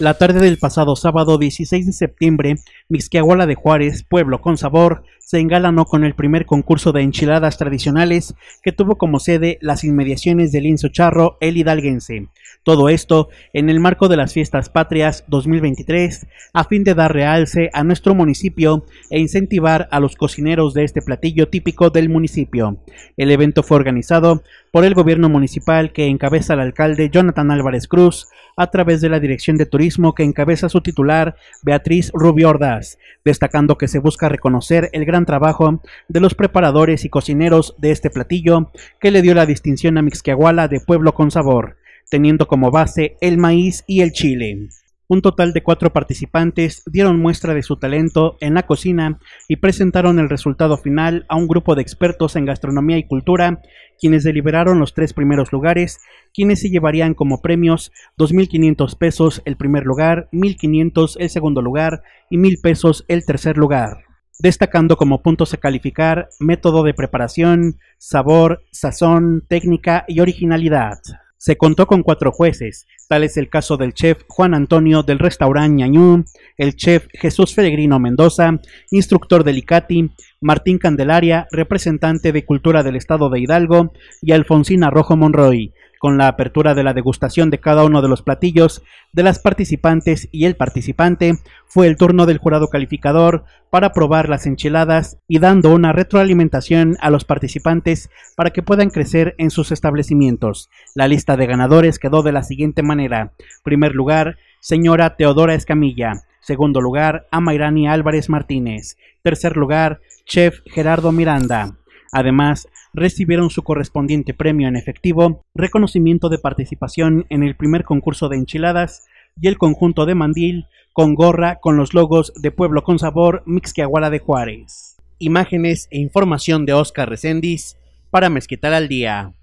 La tarde del pasado sábado 16 de septiembre, Mixquiahuala de Juárez, pueblo con sabor, se engalanó con el primer concurso de enchiladas tradicionales que tuvo como sede las inmediaciones del Inso Charro El Hidalguense. Todo esto en el marco de las Fiestas Patrias 2023, a fin de dar realce a nuestro municipio e incentivar a los cocineros de este platillo típico del municipio. El evento fue organizado por el gobierno municipal que encabeza el alcalde Jonathan Álvarez Cruz a través de la Dirección de Turismo que encabeza su titular Beatriz Rubio destacando que se busca reconocer el gran trabajo de los preparadores y cocineros de este platillo que le dio la distinción a Mixquiahuala de pueblo con sabor, teniendo como base el maíz y el chile. Un total de cuatro participantes dieron muestra de su talento en la cocina y presentaron el resultado final a un grupo de expertos en gastronomía y cultura, quienes deliberaron los tres primeros lugares, quienes se llevarían como premios 2.500 pesos el primer lugar, 1.500 el segundo lugar y 1.000 pesos el tercer lugar destacando como puntos a calificar método de preparación, sabor, sazón, técnica y originalidad. Se contó con cuatro jueces, tal es el caso del chef Juan Antonio del restaurante Ñañú, el chef Jesús Feregrino Mendoza, instructor del Licati, Martín Candelaria, representante de Cultura del Estado de Hidalgo, y Alfonsina Rojo Monroy, con la apertura de la degustación de cada uno de los platillos de las participantes y el participante, fue el turno del jurado calificador para probar las enchiladas y dando una retroalimentación a los participantes para que puedan crecer en sus establecimientos. La lista de ganadores quedó de la siguiente manera. Primer lugar, señora Teodora Escamilla. Segundo lugar, Amairani Álvarez Martínez. Tercer lugar, chef Gerardo Miranda. Además, recibieron su correspondiente premio en efectivo, reconocimiento de participación en el primer concurso de enchiladas y el conjunto de mandil con gorra con los logos de Pueblo con Sabor Mixquiahuala de Juárez. Imágenes e información de Oscar Recendis para Mezquital al Día.